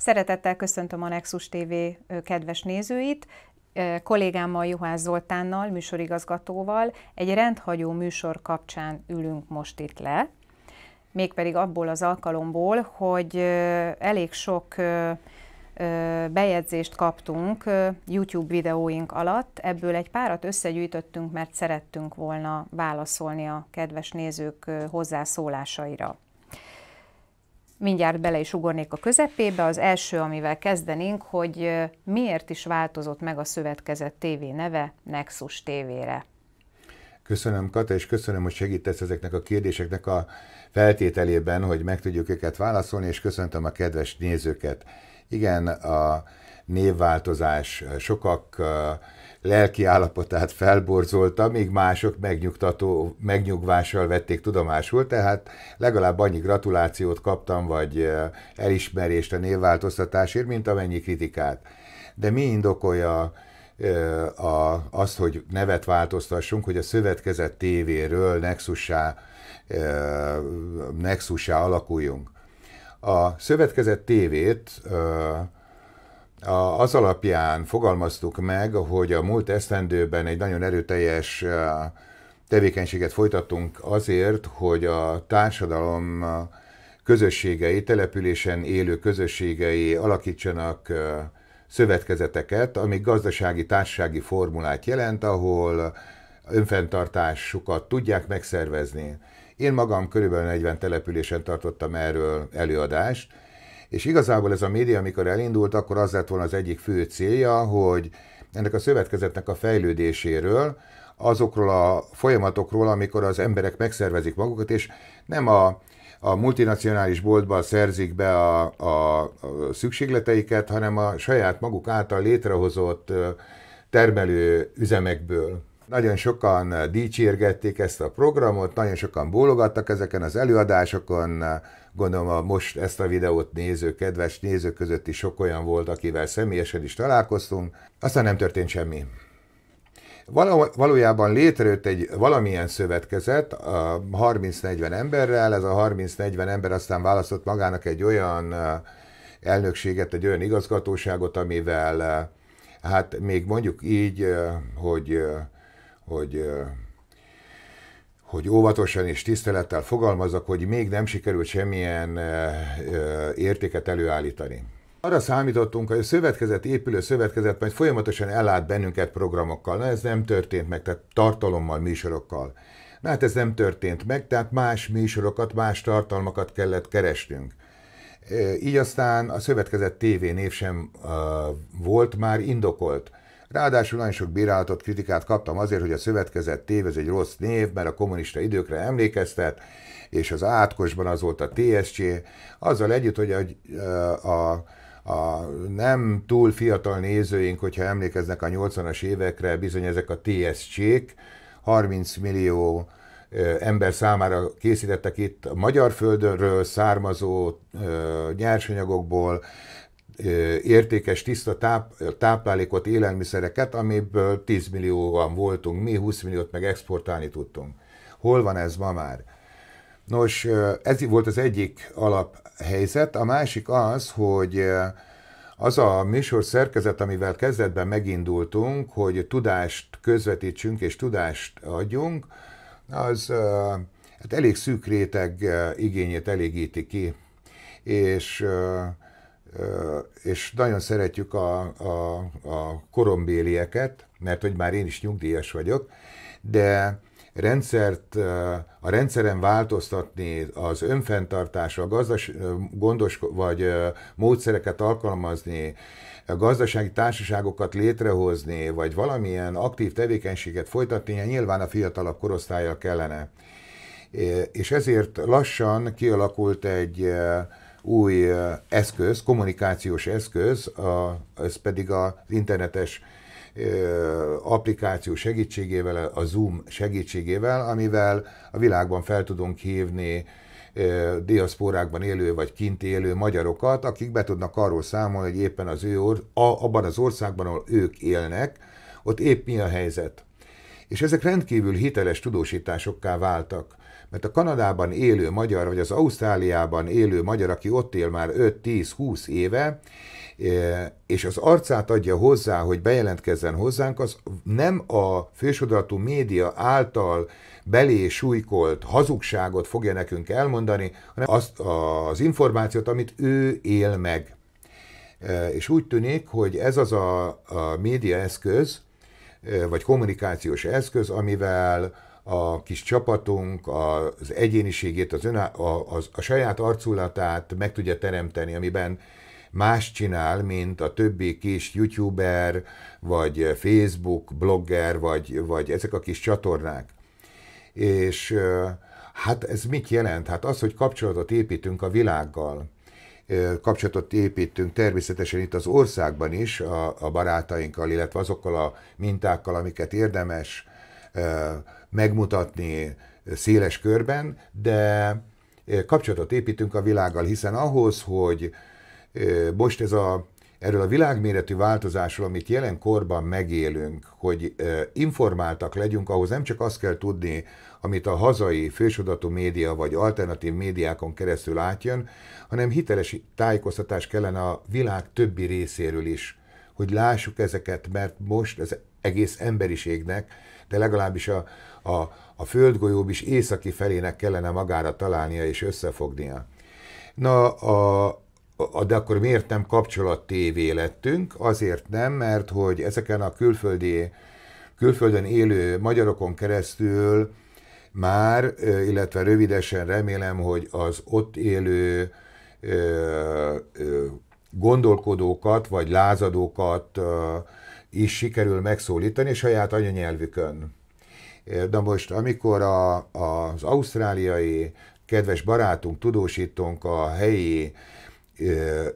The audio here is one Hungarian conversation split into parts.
Szeretettel köszöntöm a Nexus TV kedves nézőit, kollégámmal, Juhász Zoltánnal, műsorigazgatóval egy rendhagyó műsor kapcsán ülünk most itt le, mégpedig abból az alkalomból, hogy elég sok bejegyzést kaptunk YouTube videóink alatt, ebből egy párat összegyűjtöttünk, mert szerettünk volna válaszolni a kedves nézők hozzászólásaira mindjárt bele is ugornék a közepébe. Az első, amivel kezdenénk, hogy miért is változott meg a szövetkezett TV neve Nexus re Köszönöm, Kata, és köszönöm, hogy segítesz ezeknek a kérdéseknek a feltételében, hogy meg tudjuk őket válaszolni, és köszöntöm a kedves nézőket. Igen, a névváltozás sokak lelki állapotát felborzolta, míg mások megnyugtató, megnyugvással vették tudomásul, tehát legalább annyi gratulációt kaptam, vagy elismerést a névváltoztatásért, mint amennyi kritikát. De mi indokolja a, azt, hogy nevet változtassunk, hogy a szövetkezett tévéről nexussá, nexussá alakuljunk. A szövetkezett tévét az alapján fogalmaztuk meg, hogy a múlt esztendőben egy nagyon erőteljes tevékenységet folytattunk azért, hogy a társadalom közösségei, településen élő közösségei alakítsanak szövetkezeteket, ami gazdasági, társasági formulát jelent, ahol önfenntartásukat tudják megszervezni. Én magam körülbelül 40 településen tartottam erről előadást, és igazából ez a média, amikor elindult, akkor az lett volna az egyik fő célja, hogy ennek a szövetkezetnek a fejlődéséről, azokról a folyamatokról, amikor az emberek megszervezik magukat, és nem a, a multinacionális boltba szerzik be a, a, a szükségleteiket, hanem a saját maguk által létrehozott termelő üzemekből. Nagyon sokan dicsérgették ezt a programot, nagyon sokan bólogattak ezeken az előadásokon, gondolom a most ezt a videót néző, kedves nézők között is sok olyan volt, akivel személyesen is találkoztunk, aztán nem történt semmi. Valójában létrejött egy valamilyen szövetkezet a 30-40 emberrel, ez a 30-40 ember aztán választott magának egy olyan elnökséget, egy olyan igazgatóságot, amivel hát még mondjuk így, hogy, hogy hogy óvatosan és tisztelettel fogalmazok, hogy még nem sikerült semmilyen eh, eh, értéket előállítani. Arra számítottunk, hogy a szövetkezet, épülő szövetkezet majd folyamatosan ellát bennünket programokkal. Na ez nem történt meg, tehát tartalommal, műsorokkal. Na hát ez nem történt meg, tehát más műsorokat, más tartalmakat kellett keresnünk. Eh, így aztán a szövetkezet TV név sem uh, volt már indokolt. Ráadásul nagyon sok bírálatot, kritikát kaptam azért, hogy a szövetkezett tév ez egy rossz név, mert a kommunista időkre emlékeztet, és az átkosban az volt a TSC, azzal együtt, hogy a, a a nem túl fiatal nézőink, hogyha emlékeznek a 80-as évekre, bizony ezek a TSC-k, 30 millió ember számára készítettek itt a magyar földről származó nyersanyagokból, értékes tiszta táp, táplálékot, élelmiszereket, amiből 10 millióan voltunk, mi 20 milliót meg exportálni tudtunk. Hol van ez ma már? Nos, ez volt az egyik alaphelyzet. A másik az, hogy az a műsor szerkezet, amivel kezdetben megindultunk, hogy tudást közvetítsünk és tudást adjunk, az hát elég szűk réteg igényét elégíti ki. És és nagyon szeretjük a, a, a korombélieket, mert hogy már én is nyugdíjas vagyok, de rendszert, a rendszeren változtatni, az önfenntartásra, gazdas, gondos, vagy módszereket alkalmazni, a gazdasági társaságokat létrehozni, vagy valamilyen aktív tevékenységet folytatni, nyilván a fiatalabb korosztálya kellene. És ezért lassan kialakult egy új eszköz, kommunikációs eszköz, a, ez pedig az internetes applikáció segítségével, a Zoom segítségével, amivel a világban fel tudunk hívni diaszpórákban élő vagy kint élő magyarokat, akik be tudnak arról számolni, hogy éppen az ő or- a, abban az országban, ahol ők élnek, ott épp mi a helyzet. És ezek rendkívül hiteles tudósításokká váltak mert a Kanadában élő magyar, vagy az Ausztráliában élő magyar, aki ott él már 5-10-20 éve, eh, és az arcát adja hozzá, hogy bejelentkezzen hozzánk, az nem a fősodratú média által belé súlykolt hazugságot fogja nekünk elmondani, hanem azt az információt, amit ő él meg. Eh, és úgy tűnik, hogy ez az a, a médiaeszköz, eh, vagy kommunikációs eszköz, amivel a kis csapatunk az egyéniségét, az, öná, a, a, a saját arculatát meg tudja teremteni, amiben más csinál, mint a többi kis youtuber, vagy Facebook blogger, vagy, vagy ezek a kis csatornák. És hát ez mit jelent? Hát az, hogy kapcsolatot építünk a világgal kapcsolatot építünk természetesen itt az országban is a, a barátainkkal, illetve azokkal a mintákkal, amiket érdemes megmutatni széles körben, de eh, kapcsolatot építünk a világgal, hiszen ahhoz, hogy eh, most ez a, erről a világméretű változásról, amit jelenkorban megélünk, hogy eh, informáltak legyünk, ahhoz nem csak azt kell tudni, amit a hazai fősodatú média vagy alternatív médiákon keresztül átjön, hanem hiteles tájékoztatás kellene a világ többi részéről is, hogy lássuk ezeket, mert most az egész emberiségnek, de legalábbis a, a, a földgolyóbb is északi felének kellene magára találnia és összefognia. Na, a, de akkor miért nem tévé lettünk? Azért nem, mert hogy ezeken a külföldi, külföldön élő magyarokon keresztül már, illetve rövidesen remélem, hogy az ott élő ö, ö, gondolkodókat vagy lázadókat ö, is sikerül megszólítani saját anyanyelvükön. Na most, amikor a, az ausztráliai kedves barátunk, tudósítónk a helyi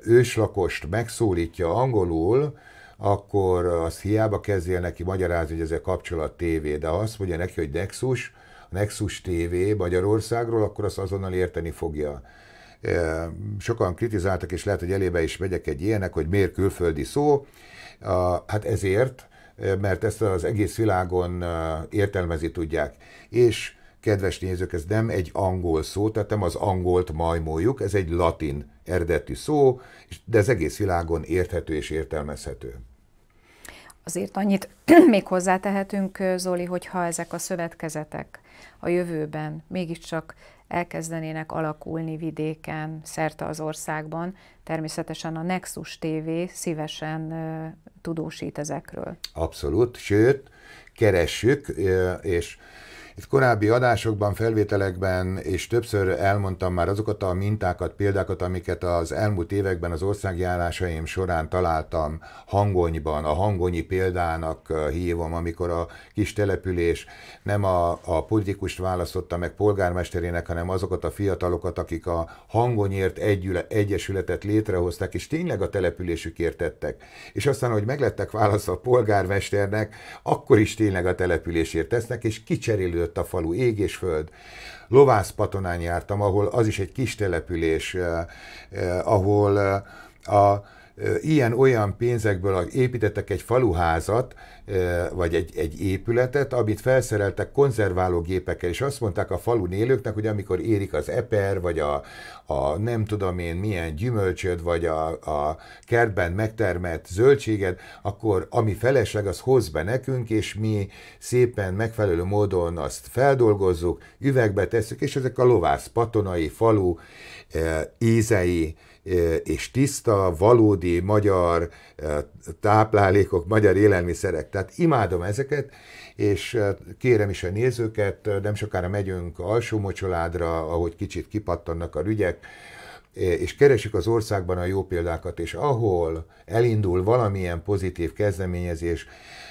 őslakost megszólítja angolul, akkor az hiába kezdél neki magyarázni, hogy ez a kapcsolat tévé, de ha azt mondja neki, hogy Nexus, Nexus TV Magyarországról, akkor azt azonnal érteni fogja. Sokan kritizáltak, és lehet, hogy elébe is megyek egy ilyenek, hogy miért külföldi szó. Hát ezért, mert ezt az egész világon értelmezni tudják. És kedves nézők, ez nem egy angol szó, tehát nem az angolt majmoljuk, ez egy latin eredetű szó, de az egész világon érthető és értelmezhető. Azért annyit még hozzátehetünk, Zoli, hogyha ezek a szövetkezetek a jövőben mégiscsak elkezdenének alakulni vidéken, szerte az országban. Természetesen a Nexus TV szívesen tudósít ezekről. Abszolút, sőt, keressük, és itt korábbi adásokban, felvételekben és többször elmondtam már azokat a mintákat, példákat, amiket az elmúlt években az országjárásaim során találtam hangonyban, a hangonyi példának hívom, amikor a kis település nem a, a politikust választotta meg polgármesterének, hanem azokat a fiatalokat, akik a hangonyért együle, egyesületet létrehoztak és tényleg a településükért tettek. És aztán, hogy meglettek választva a polgármesternek, akkor is tényleg a településért tesznek, és kicserélő fölött a falu, ég és föld. patonán jártam, ahol az is egy kis település, eh, eh, ahol eh, a ilyen-olyan pénzekből építettek egy faluházat, vagy egy, egy épületet, amit felszereltek konzerváló gépekkel, és azt mondták a falun élőknek, hogy amikor érik az eper, vagy a, a nem tudom én milyen gyümölcsöd, vagy a, a kertben megtermelt zöldséged, akkor ami felesleg, az hoz be nekünk, és mi szépen megfelelő módon azt feldolgozzuk, üvegbe tesszük, és ezek a lovász patonai, falu, ízei, és tiszta, valódi magyar táplálékok, magyar élelmiszerek. Tehát imádom ezeket, és kérem is a nézőket, nem sokára megyünk alsó mocsoládra, ahogy kicsit kipattannak a rügyek, és keresik az országban a jó példákat, és ahol elindul valamilyen pozitív kezdeményezés,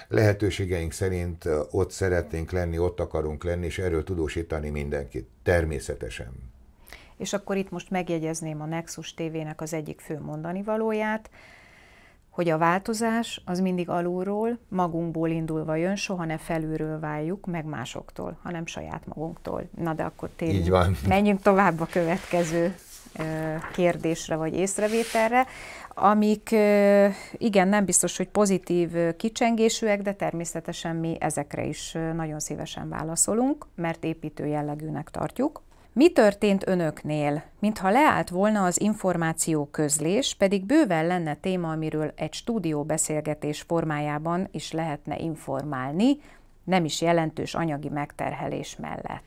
lehetőségeink szerint ott szeretnénk lenni, ott akarunk lenni, és erről tudósítani mindenkit, természetesen. És akkor itt most megjegyezném a Nexus TV-nek az egyik fő mondani valóját, hogy a változás az mindig alulról, magunkból indulva jön, soha ne felülről váljuk, meg másoktól, hanem saját magunktól. Na de akkor tényleg Így van. menjünk tovább a következő kérdésre vagy észrevételre, amik igen, nem biztos, hogy pozitív kicsengésűek, de természetesen mi ezekre is nagyon szívesen válaszolunk, mert építő jellegűnek tartjuk. Mi történt önöknél? Mintha leállt volna az információ közlés, pedig bőven lenne téma, amiről egy stúdióbeszélgetés formájában is lehetne informálni, nem is jelentős anyagi megterhelés mellett.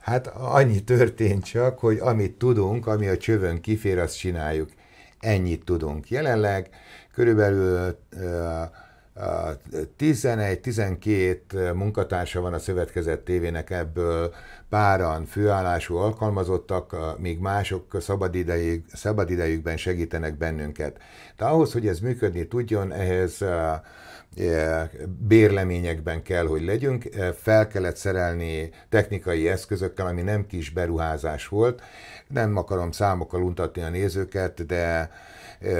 Hát annyi történt csak, hogy amit tudunk, ami a csövön kifér, azt csináljuk. Ennyit tudunk. Jelenleg körülbelül 11-12 munkatársa van a szövetkezett tévének, ebből páran főállású alkalmazottak, míg mások szabadidejük, szabadidejükben segítenek bennünket. De ahhoz, hogy ez működni tudjon, ehhez e, bérleményekben kell, hogy legyünk, e, fel kellett szerelni technikai eszközökkel, ami nem kis beruházás volt. Nem akarom számokkal untatni a nézőket, de e,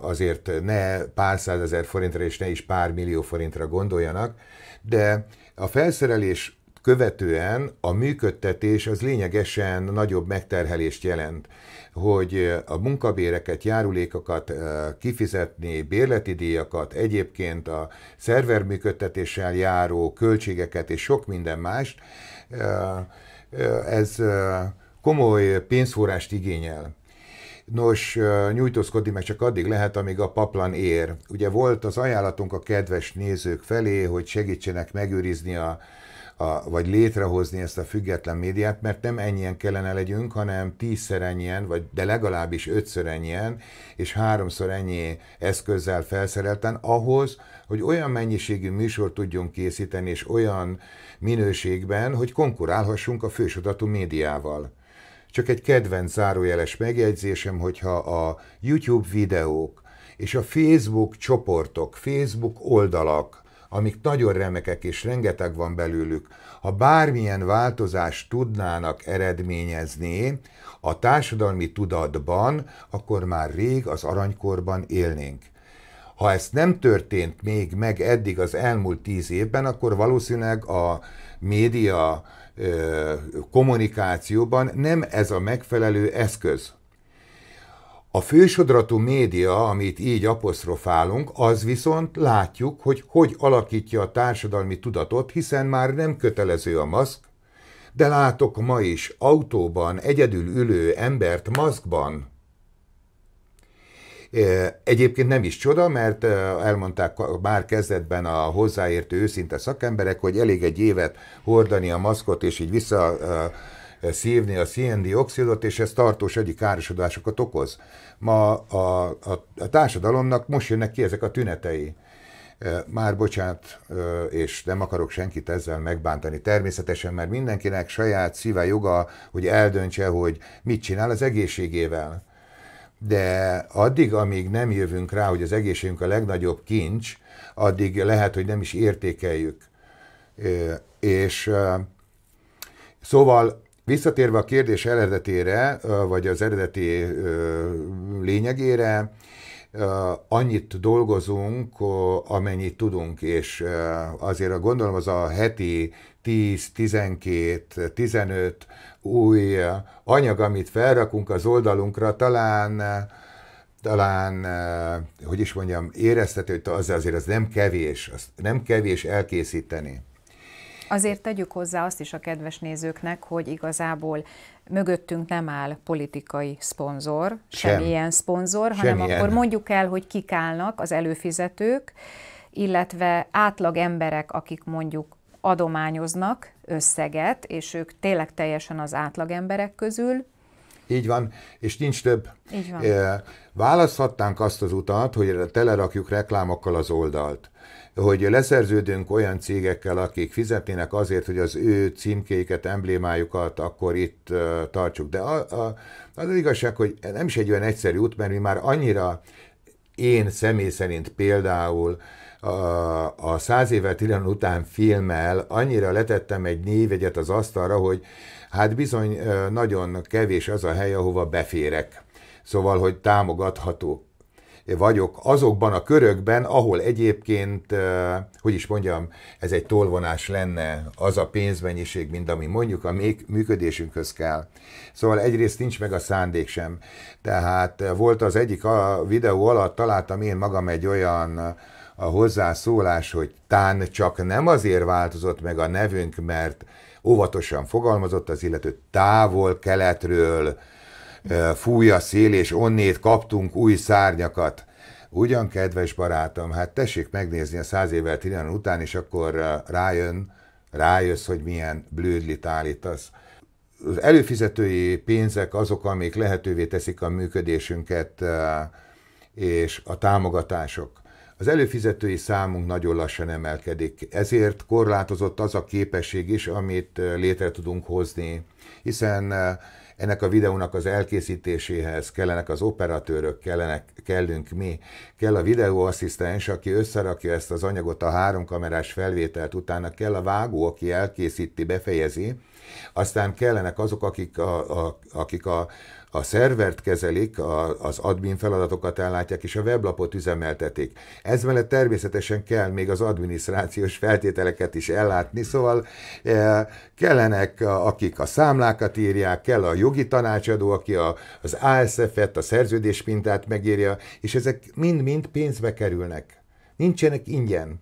azért ne pár százezer forintra és ne is pár millió forintra gondoljanak, de a felszerelés követően a működtetés az lényegesen nagyobb megterhelést jelent, hogy a munkabéreket, járulékokat kifizetni, bérleti díjakat, egyébként a szerver működtetéssel járó költségeket és sok minden mást, ez komoly pénzforrást igényel. Nos, nyújtózkodni meg csak addig lehet, amíg a paplan ér. Ugye volt az ajánlatunk a kedves nézők felé, hogy segítsenek megőrizni a a, vagy létrehozni ezt a független médiát, mert nem ennyien kellene legyünk, hanem tízszer ennyien, vagy de legalábbis ötször ennyien, és háromszor ennyi eszközzel felszerelten ahhoz, hogy olyan mennyiségű műsort tudjunk készíteni, és olyan minőségben, hogy konkurálhassunk a fősodatú médiával. Csak egy kedvenc zárójeles megjegyzésem, hogyha a YouTube videók és a Facebook csoportok, Facebook oldalak amik nagyon remekek és rengeteg van belőlük, ha bármilyen változást tudnának eredményezni a társadalmi tudatban, akkor már rég az aranykorban élnénk. Ha ezt nem történt még meg eddig az elmúlt tíz évben, akkor valószínűleg a média kommunikációban nem ez a megfelelő eszköz. A fősodratú média, amit így apostrofálunk, az viszont látjuk, hogy hogy alakítja a társadalmi tudatot, hiszen már nem kötelező a maszk, de látok ma is autóban egyedül ülő embert maszkban. Egyébként nem is csoda, mert elmondták már kezdetben a hozzáértő őszinte szakemberek, hogy elég egy évet hordani a maszkot, és így vissza szívni a oxidot, és ez tartós egyik károsodásokat okoz. Ma a, a, a társadalomnak most jönnek ki ezek a tünetei. Már bocsánat, és nem akarok senkit ezzel megbántani természetesen, mert mindenkinek saját szíve joga, hogy eldöntse, hogy mit csinál az egészségével. De addig, amíg nem jövünk rá, hogy az egészségünk a legnagyobb kincs, addig lehet, hogy nem is értékeljük. És szóval Visszatérve a kérdés eredetére, vagy az eredeti lényegére, annyit dolgozunk, amennyit tudunk, és azért a gondolom az a heti 10, 12, 15 új anyag, amit felrakunk az oldalunkra, talán talán, hogy is mondjam, érezhető, hogy az azért az nem kevés, az nem kevés elkészíteni. Azért tegyük hozzá azt is a kedves nézőknek, hogy igazából mögöttünk nem áll politikai szponzor, Sem. semmilyen szponzor, semmilyen. hanem akkor mondjuk el, hogy kik állnak az előfizetők, illetve átlag emberek, akik mondjuk adományoznak összeget, és ők tényleg teljesen az átlag emberek közül. Így van, és nincs több. Így van. Választhatnánk azt az utat, hogy telerakjuk reklámokkal az oldalt hogy leszerződünk olyan cégekkel, akik fizetnének azért, hogy az ő címkéiket, emblémájukat akkor itt tartsuk. De a, a, az igazság, hogy nem is egy olyan egyszerű út, mert mi már annyira én személy szerint például a, a száz évvel tilan után filmmel annyira letettem egy névegyet az asztalra, hogy hát bizony nagyon kevés az a hely, ahova beférek. Szóval, hogy támogatható vagyok azokban a körökben, ahol egyébként, hogy is mondjam, ez egy tolvonás lenne az a pénzmennyiség, mint ami mondjuk a működésünkhöz kell. Szóval egyrészt nincs meg a szándék sem. Tehát volt az egyik a videó alatt találtam én magam egy olyan a hozzászólás, hogy tán csak nem azért változott meg a nevünk, mert óvatosan fogalmazott az illető távol keletről, fúj a szél, és onnét kaptunk új szárnyakat. Ugyan, kedves barátom, hát tessék megnézni a száz évvel tilan után, és akkor rájön, rájössz, hogy milyen blődlit állítasz. Az előfizetői pénzek azok, amik lehetővé teszik a működésünket, és a támogatások. Az előfizetői számunk nagyon lassan emelkedik, ezért korlátozott az a képesség is, amit létre tudunk hozni, hiszen ennek a videónak az elkészítéséhez kellenek az operatőrök, kellenek, kellünk mi, kell a videóasszisztens, aki összerakja ezt az anyagot a kamerás felvételt, utána kell a vágó, aki elkészíti, befejezi, aztán kellenek azok, akik a, a, akik a a szervert kezelik, a, az admin feladatokat ellátják, és a weblapot üzemeltetik. Ez mellett természetesen kell még az adminisztrációs feltételeket is ellátni, szóval e, kellenek, akik a számlákat írják, kell a jogi tanácsadó, aki a, az ASF-et, a szerződéspintát megírja, és ezek mind-mind pénzbe kerülnek. Nincsenek ingyen.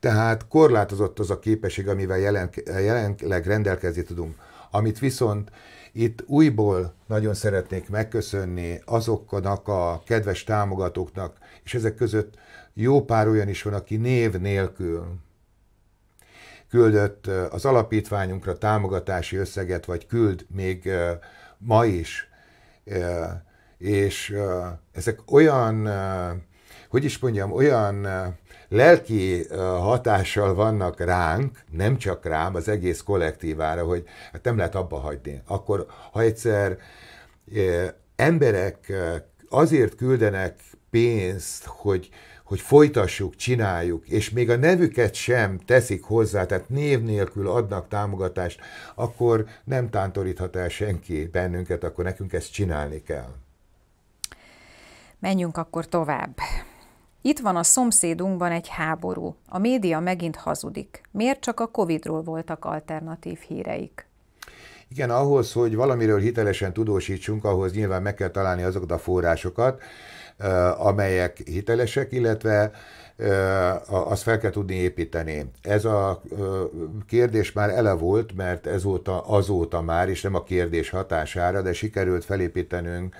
Tehát korlátozott az a képesség, amivel jelen, jelenleg rendelkezni tudunk. Amit viszont itt újból nagyon szeretnék megköszönni azoknak a kedves támogatóknak, és ezek között jó pár olyan is van, aki név nélkül küldött eh, az alapítványunkra támogatási összeget, vagy küld még eh, ma is. Eh, és ezek olyan, hogy is mondjam, olyan lelki hatással vannak ránk, nem csak rám, az egész kollektívára, hogy hát nem lehet abba hagyni. Akkor, ha egyszer emberek azért küldenek pénzt, hogy, hogy folytassuk, csináljuk, és még a nevüket sem teszik hozzá, tehát név nélkül adnak támogatást, akkor nem tántoríthat el senki bennünket, akkor nekünk ezt csinálni kell. Menjünk akkor tovább. Itt van a szomszédunkban egy háború. A média megint hazudik. Miért csak a Covidról voltak alternatív híreik? Igen, ahhoz, hogy valamiről hitelesen tudósítsunk, ahhoz nyilván meg kell találni azokat a forrásokat, eh, amelyek hitelesek, illetve eh, azt fel kell tudni építeni. Ez a eh, kérdés már ele volt, mert ezóta, azóta már, és nem a kérdés hatására, de sikerült felépítenünk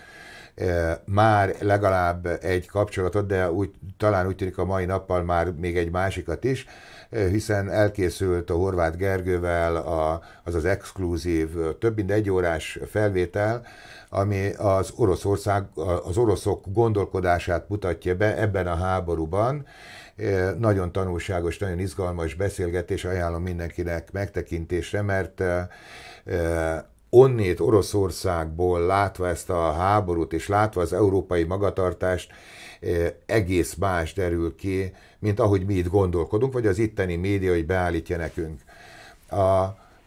Eh, már legalább egy kapcsolatot, de úgy, talán úgy tűnik a mai nappal már még egy másikat is, eh, hiszen elkészült a Horváth Gergővel a, az az exkluzív, több mint egy órás felvétel, ami az Oroszország, az oroszok gondolkodását mutatja be ebben a háborúban. Eh, nagyon tanulságos, nagyon izgalmas beszélgetés, ajánlom mindenkinek megtekintésre, mert onnét Oroszországból látva ezt a háborút, és látva az európai magatartást, eh, egész más derül ki, mint ahogy mi itt gondolkodunk, vagy az itteni média, hogy beállítja nekünk. A,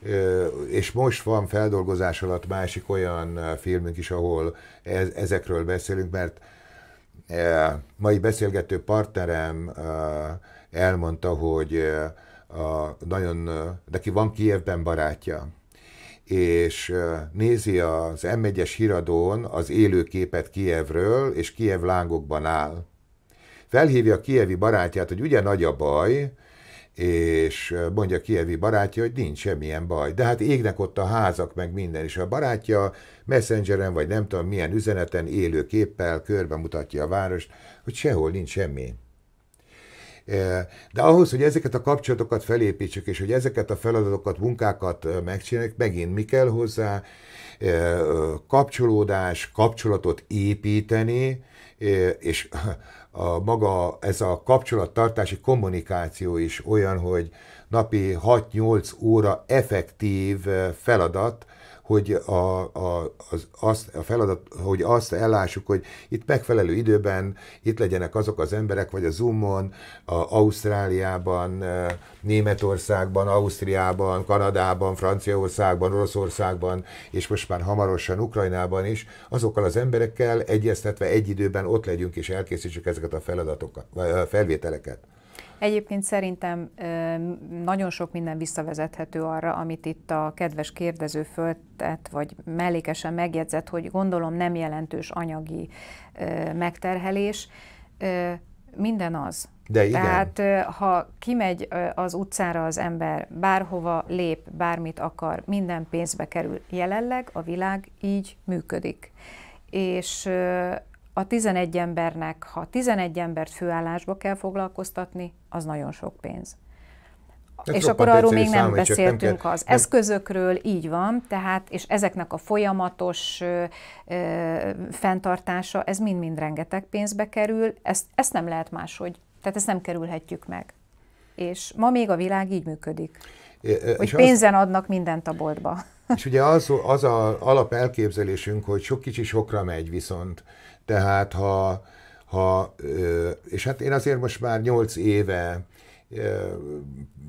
eh, és most van feldolgozás alatt másik olyan eh, filmünk is, ahol ez, ezekről beszélünk, mert mai beszélgető partnerem elmondta, hogy a, nagyon, neki van Kievben barátja, és nézi az M1-es híradón az élőképet Kievről, és Kiev lángokban áll. Felhívja a kievi barátját, hogy ugye nagy a baj, és mondja Kievi barátja, hogy nincs semmilyen baj. De hát égnek ott a házak, meg minden, és a barátja messengeren, vagy nem tudom milyen üzeneten, élő képpel körbe mutatja a várost, hogy sehol nincs semmi. De ahhoz, hogy ezeket a kapcsolatokat felépítsük, és hogy ezeket a feladatokat, munkákat megcsináljuk, megint mi kell hozzá? Kapcsolódás, kapcsolatot építeni, és a maga ez a kapcsolattartási kommunikáció is olyan, hogy napi 6-8 óra effektív feladat, hogy a, a, az, azt, a feladat, hogy azt ellássuk, hogy itt megfelelő időben itt legyenek azok az emberek, vagy a Zoomon, a Ausztráliában, Németországban, Ausztriában, Kanadában, Franciaországban, Oroszországban, és most már hamarosan Ukrajnában is, azokkal az emberekkel egyeztetve egy időben ott legyünk és elkészítsük ezeket a feladatokat, felvételeket. Egyébként szerintem nagyon sok minden visszavezethető arra, amit itt a kedves kérdező föltett, vagy mellékesen megjegyzett, hogy gondolom nem jelentős anyagi megterhelés. Minden az. De igen. Tehát ha kimegy az utcára az ember, bárhova lép, bármit akar, minden pénzbe kerül. Jelenleg a világ így működik. És a 11 embernek, ha 11 embert főállásba kell foglalkoztatni, az nagyon sok pénz. Ez hát és akkor arról még nem beszéltünk nem kell, az nem... eszközökről, így van, tehát, és ezeknek a folyamatos ö, ö, fenntartása, ez mind-mind rengeteg pénzbe kerül, ezt, ezt nem lehet máshogy, tehát ezt nem kerülhetjük meg. És ma még a világ így működik, é, hogy pénzen az... adnak mindent a boltba. És ugye az, az a alap elképzelésünk, hogy sok kicsi sokra megy viszont. Tehát ha, ha és hát én azért most már 8 éve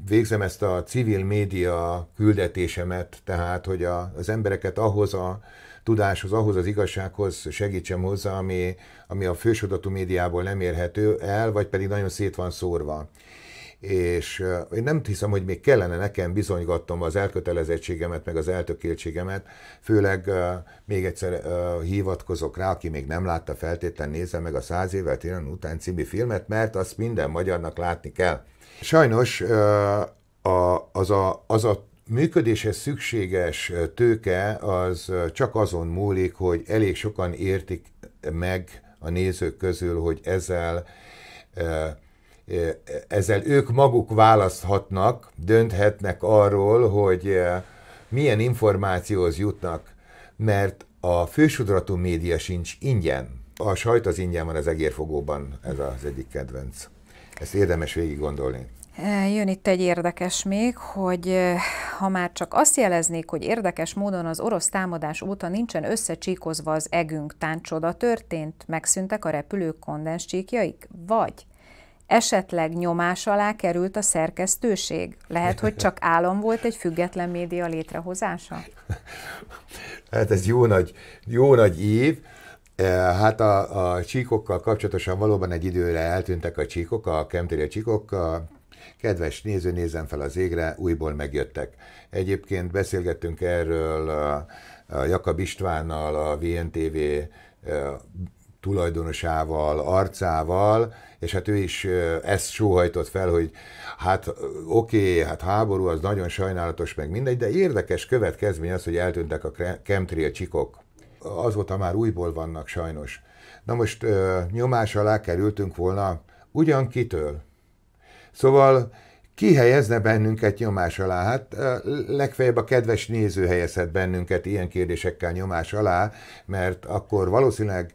végzem ezt a civil média küldetésemet, tehát hogy a, az embereket ahhoz a tudáshoz, ahhoz az igazsághoz segítsem hozzá, ami, ami a fősodatú médiából nem érhető el, vagy pedig nagyon szét van szórva és én nem hiszem, hogy még kellene nekem bizonygatnom az elkötelezettségemet, meg az eltökéltségemet, főleg még egyszer hivatkozok rá, aki még nem látta feltétlen nézze meg a száz évet ilyen után című filmet, mert azt minden magyarnak látni kell. Sajnos az a, az a működéshez szükséges tőke az csak azon múlik, hogy elég sokan értik meg a nézők közül, hogy ezzel ezzel ők maguk választhatnak, dönthetnek arról, hogy milyen információhoz jutnak, mert a fősodratú média sincs ingyen. A sajt az ingyen van az egérfogóban, ez az egyik kedvenc. Ezt érdemes végig gondolni. Jön itt egy érdekes még, hogy ha már csak azt jeleznék, hogy érdekes módon az orosz támadás óta nincsen összecsíkozva az egünk táncsoda történt, megszűntek a repülők kondenscsíkjaik, vagy esetleg nyomás alá került a szerkesztőség? Lehet, hogy csak álom volt egy független média létrehozása? Hát ez jó nagy, jó nagy év. E, hát a, a csíkokkal kapcsolatosan valóban egy időre eltűntek a csíkok, a kemtéri csíkok, a kedves néző, nézem fel az égre, újból megjöttek. Egyébként beszélgettünk erről a, a Jakab Istvánnal, a VNTV tulajdonosával, arcával, és hát ő is ezt sóhajtott fel, hogy hát oké, okay, hát háború az nagyon sajnálatos, meg mindegy, de érdekes következmény az, hogy eltűntek a chemtrail csikok. Azóta már újból vannak sajnos. Na most nyomás alá kerültünk volna, ugyan kitől? Szóval ki helyezne bennünket nyomás alá? Hát legfeljebb a kedves néző helyezhet bennünket ilyen kérdésekkel nyomás alá, mert akkor valószínűleg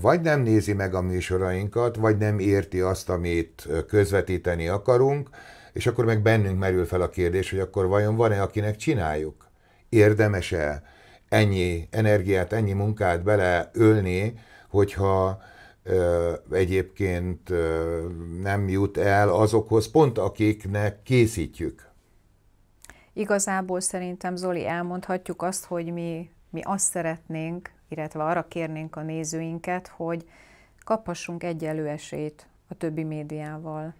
vagy nem nézi meg a műsorainkat, vagy nem érti azt, amit közvetíteni akarunk, és akkor meg bennünk merül fel a kérdés, hogy akkor vajon van-e, akinek csináljuk? Érdemese ennyi energiát, ennyi munkát beleölni, hogyha ö, egyébként ö, nem jut el azokhoz, pont akiknek készítjük? Igazából szerintem, Zoli, elmondhatjuk azt, hogy mi, mi azt szeretnénk, illetve arra kérnénk a nézőinket, hogy kaphassunk egyenlő esélyt a többi médiával.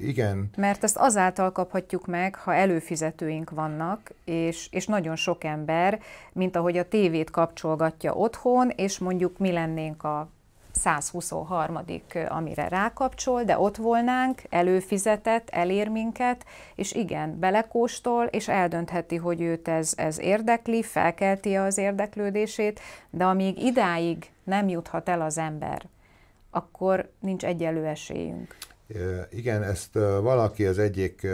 Igen. Mert ezt azáltal kaphatjuk meg, ha előfizetőink vannak, és, és nagyon sok ember, mint ahogy a tévét kapcsolgatja otthon, és mondjuk mi lennénk a 123. amire rákapcsol, de ott volnánk, előfizetett, elér minket, és igen, belekóstol, és eldöntheti, hogy őt ez, ez érdekli, felkelti az érdeklődését, de amíg idáig nem juthat el az ember, akkor nincs egyenlő esélyünk. Igen, ezt valaki az egyik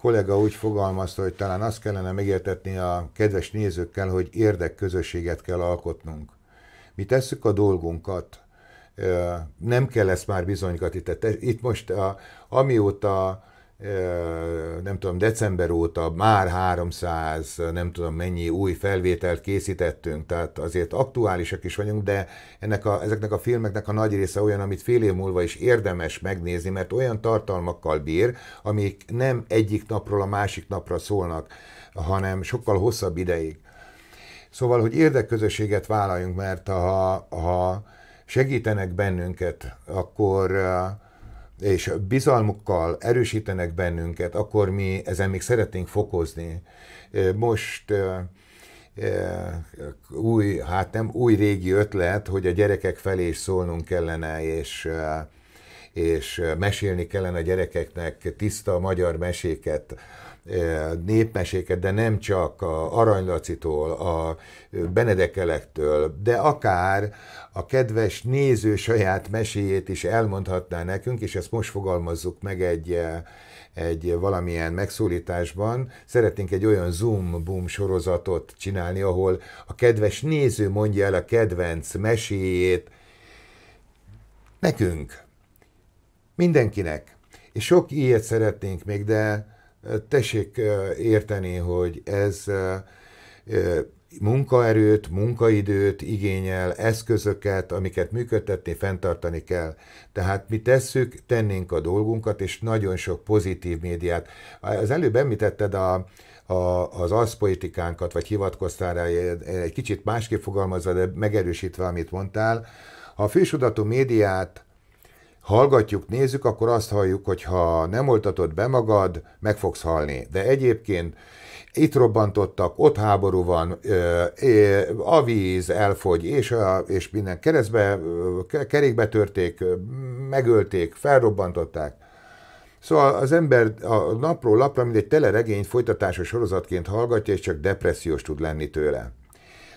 kollega úgy fogalmazta, hogy talán azt kellene megértetni a kedves nézőkkel, hogy érdekközösséget kell alkotnunk. Mi tesszük a dolgunkat, nem kell ezt már bizonygatni. Tehát itt most, a, amióta nem tudom, december óta már 300, nem tudom mennyi új felvételt készítettünk, tehát azért aktuálisak is vagyunk, de ennek a, ezeknek a filmeknek a nagy része olyan, amit fél év múlva is érdemes megnézni, mert olyan tartalmakkal bír, amik nem egyik napról a másik napra szólnak, hanem sokkal hosszabb ideig. Szóval, hogy érdekközösséget vállaljunk, mert ha, ha segítenek bennünket, akkor eh, és bizalmukkal erősítenek bennünket, akkor mi ezen még szeretnénk fokozni. Eh, most eh, új, hát nem új régi ötlet, hogy a gyerekek felé is szólnunk kellene, és, és mesélni kellene a gyerekeknek tiszta magyar meséket, E, népmeséket, de nem csak a Aranylacitól, a e, Benedekelektől, de akár a kedves néző saját meséjét is elmondhatná nekünk, és ezt most fogalmazzuk meg egy, e, egy valamilyen megszólításban. Szeretnénk egy olyan Zoom Boom sorozatot csinálni, ahol a kedves néző mondja el a kedvenc meséjét nekünk, mindenkinek. És sok ilyet szeretnénk még, de tessék eh, érteni, hogy ez eh, eh, munkaerőt, munkaidőt igényel, eszközöket, amiket működtetni, fenntartani kell. Tehát mi tesszük, tennénk a dolgunkat, és nagyon sok pozitív médiát. Az előbb említetted a, a, az alszpolitikánkat, vagy hivatkoztál rá, egy kicsit másképp fogalmazva, de megerősítve, amit mondtál. Ha a fősudatú médiát hallgatjuk, nézzük, akkor azt halljuk, hogy ha nem oltatod be magad, meg fogsz halni. De egyébként itt robbantottak, ott háború van, a víz elfogy, és, a, és minden keresztbe, kerékbe törték, megölték, felrobbantották. Szóval az ember a napról lapra, mint egy teleregényt folytatásos sorozatként hallgatja, és csak depressziós tud lenni tőle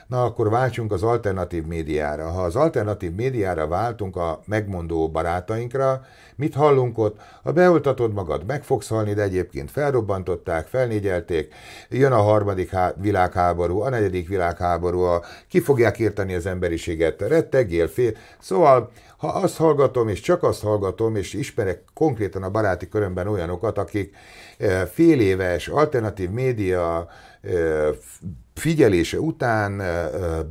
na akkor váltsunk az alternatív médiára. Ha az alternatív médiára váltunk a megmondó barátainkra, mit hallunk ott? Ha beoltatod magad, meg fogsz halni, de egyébként felrobbantották, felnégyelték, jön a harmadik há- világháború, a negyedik világháború, a, ki fogják érteni az emberiséget, rettegél, fél. Szóval, ha azt hallgatom, és csak azt hallgatom, és ismerek konkrétan a baráti körömben olyanokat, akik eh, fél éves alternatív média figyelése után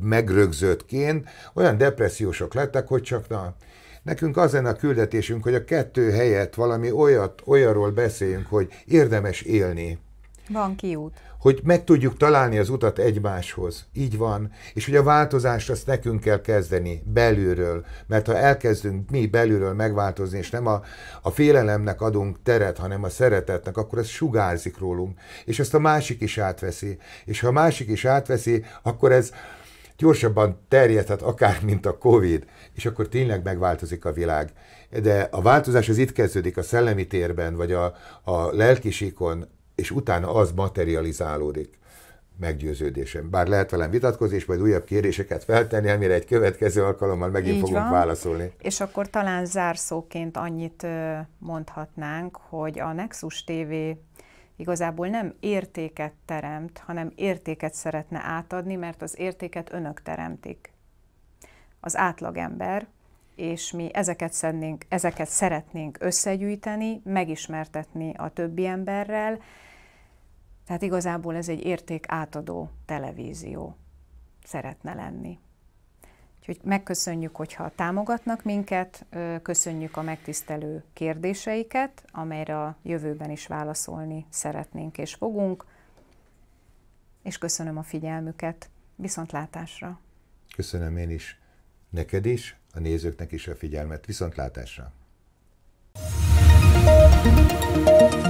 megrögzöttként olyan depressziósak lettek, hogy csak na, Nekünk az lenne a küldetésünk, hogy a kettő helyett valami olyat, olyarról beszéljünk, hogy érdemes élni. Van kiút hogy meg tudjuk találni az utat egymáshoz. Így van. És hogy a változást azt nekünk kell kezdeni belülről, mert ha elkezdünk mi belülről megváltozni, és nem a, a félelemnek adunk teret, hanem a szeretetnek, akkor ez sugárzik rólunk. És ezt a másik is átveszi. És ha a másik is átveszi, akkor ez gyorsabban terjedhet, akár mint a Covid, és akkor tényleg megváltozik a világ. De a változás az itt kezdődik, a szellemi térben, vagy a, a lelkisíkon, és utána az materializálódik meggyőződésem. Bár lehet velem vitatkozni, és majd újabb kérdéseket feltenni, amire egy következő alkalommal megint Így fogunk van. válaszolni. És akkor talán zárszóként annyit mondhatnánk, hogy a Nexus TV igazából nem értéket teremt, hanem értéket szeretne átadni, mert az értéket önök teremtik. Az átlagember, és mi ezeket, szednénk, ezeket szeretnénk összegyűjteni, megismertetni a többi emberrel. Tehát igazából ez egy érték átadó televízió szeretne lenni. Úgyhogy megköszönjük, hogyha támogatnak minket, köszönjük a megtisztelő kérdéseiket, amelyre a jövőben is válaszolni szeretnénk és fogunk, és köszönöm a figyelmüket. Viszontlátásra! Köszönöm én is neked is, a nézőknek is a figyelmet. Viszontlátásra! thank you